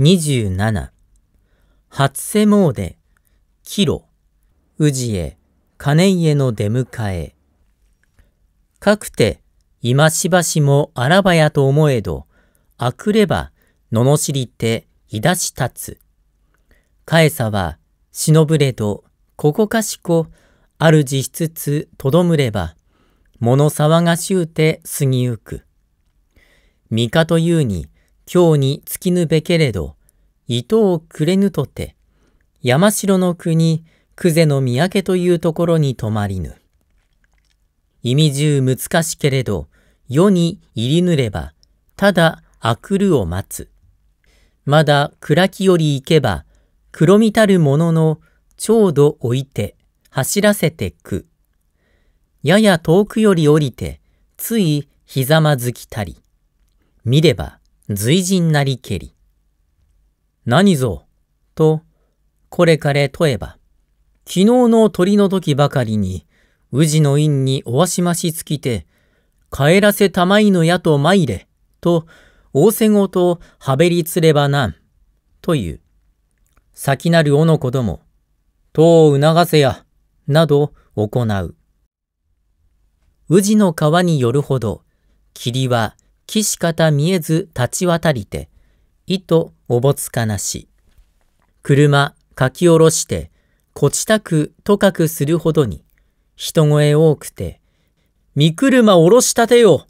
27初瀬詣帰路治へ金家の出迎えかくて今しばしもあらばやと思えどあくればののしりていだし立つかえさは忍ぶれどここかしこあるじしつつとどむればもの騒がしゅうてすぎゆくみかというに今日に尽きぬべけれど、糸をくれぬとて、山城の国、久世の三宅というところに泊まりぬ。意味中難しけれど、世に入りぬれば、ただあくるを待つ。まだ暗きより行けば、黒みたるものの、ちょうど置いて、走らせてく。やや遠くより降りて、ついひざまずきたり。見れば、随人なりけり。何ぞ、と、これかれ問えば、昨日の鳥の時ばかりに、宇治の院におわしましつきて、帰らせたまいのやと参れ、と、仰せごとはべりつればなん、という。先なるおの子ども、とを促せや、など行う。宇治の川によるほど、霧は岸方見えず立ち渡りて、糸おぼつかなし。車書き下ろして、こちたくとかくするほどに、人声多くて、見車下ろしたてよ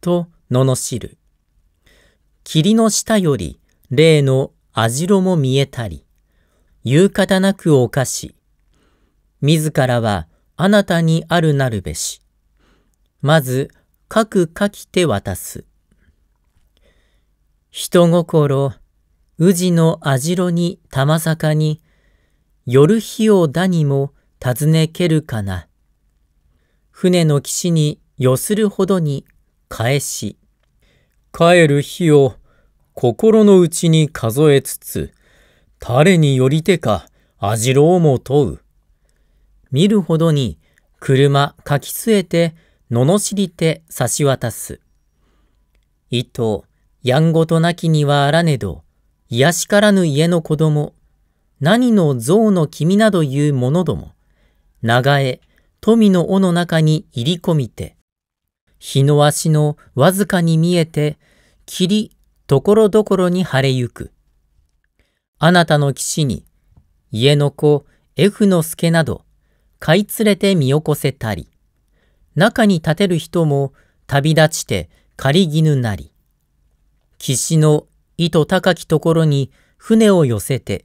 と罵る。霧の下より、例の網代も見えたり、言う方なくおかし、自らはあなたにあるなるべし。まず、く書き手渡す。人心、宇治のあじろに玉坂に、夜日をだにも尋ねけるかな。船の岸によするほどに返し、帰る日を心の内に数えつつ、誰によりてかあじろも問う。見るほどに車かき据えて、罵りて差し渡す。伊藤やんごとなきにはあらねど、癒しからぬ家の子供、何の象の君などいう者ども、長え、富の尾の中に入り込みて、日の足のわずかに見えて、霧、ところどころに晴れゆく。あなたの岸に、家の子、F の助など、買い連れて見起こせたり、中に立てる人も旅立ちて借り絹なり。岸の意図高きところに船を寄せて、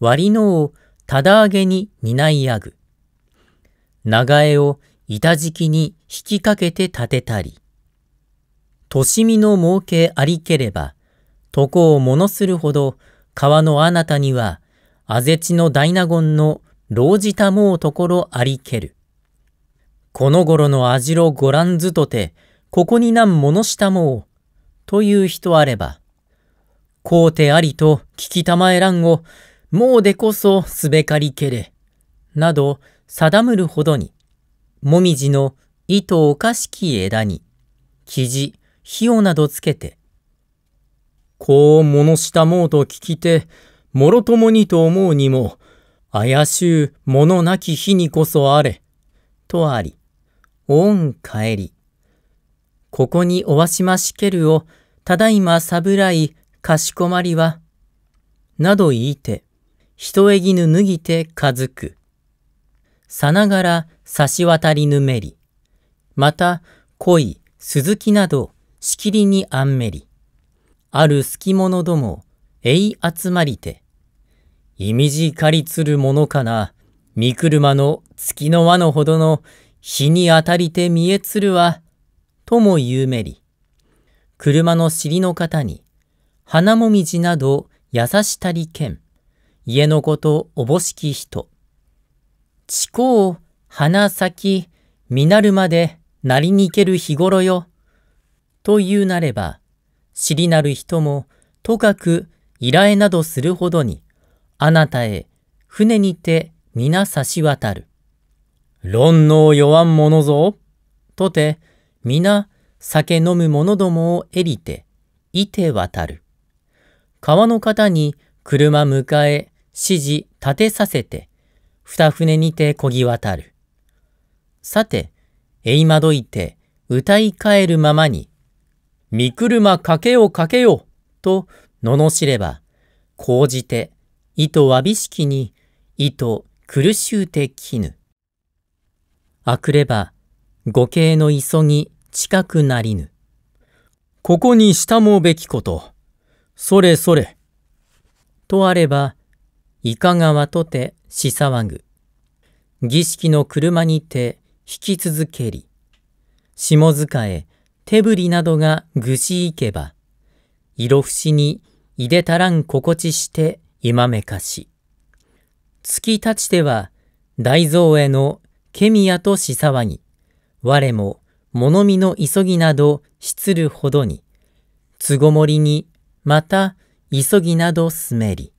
割のをただ上げに担いあぐ。長江を板敷きに引きかけて立てたり。年見の儲けありければ、床をものするほど川のあなたには、あぜちの大納言の老じたもうところありける。この頃のあじろご覧ずとて、ここになんものしたもう、という人あれば、こうてありと聞きたまえらんを、もうでこそすべかりけれ、など定むるほどに、もみじの糸おかしき枝に、生地、費用などつけて、こう物したもうと聞きて、もろともにと思うにも、怪しゅうものなき日にこそあれ、とあり、恩返り。ここにおわしましけるを、ただいまさぶらい、かしこまりは、など言いて、ひとえぎぬ脱ぎてかずく。さながら差し渡りぬめり。また、恋、鈴木など、しきりにあんめり。ある隙者ども、えい集まりて。いみじかりつるものかな、みくるまの月の輪のほどの、日に当たりて見えつるは、とも言うめり、車の尻の方に、花もみじなど優したりけん、家のことおぼしき人。地高、花咲き、みなるまでなりにける日頃よ。と言うなれば、尻なる人も、とかく依頼などするほどに、あなたへ船にて皆差し渡る。論の弱んものぞ、とて皆酒飲む者どもをえりて、いて渡る。川の方に車迎え、指示立てさせて、二船にてこぎ渡る。さて、えいまどいて、歌いかえるままに、見車かけよかけよ、と、罵れば、こうじて、糸わびしきに、糸苦しゅうてきぬ。あくれば、五景の急ぎ近くなりぬ。ここに下もべきこと。それそれ。とあれば、いかがはとてし騒ぐ。儀式の車にて引き続けり。下塚へ手振りなどがぐしいけば、色節にいでたらん心地して今めかし。月立ちては大蔵へのケミヤとし騒ぎ。我も物見の急ぎなど失るほどに、つごもりにまた急ぎなどすめり。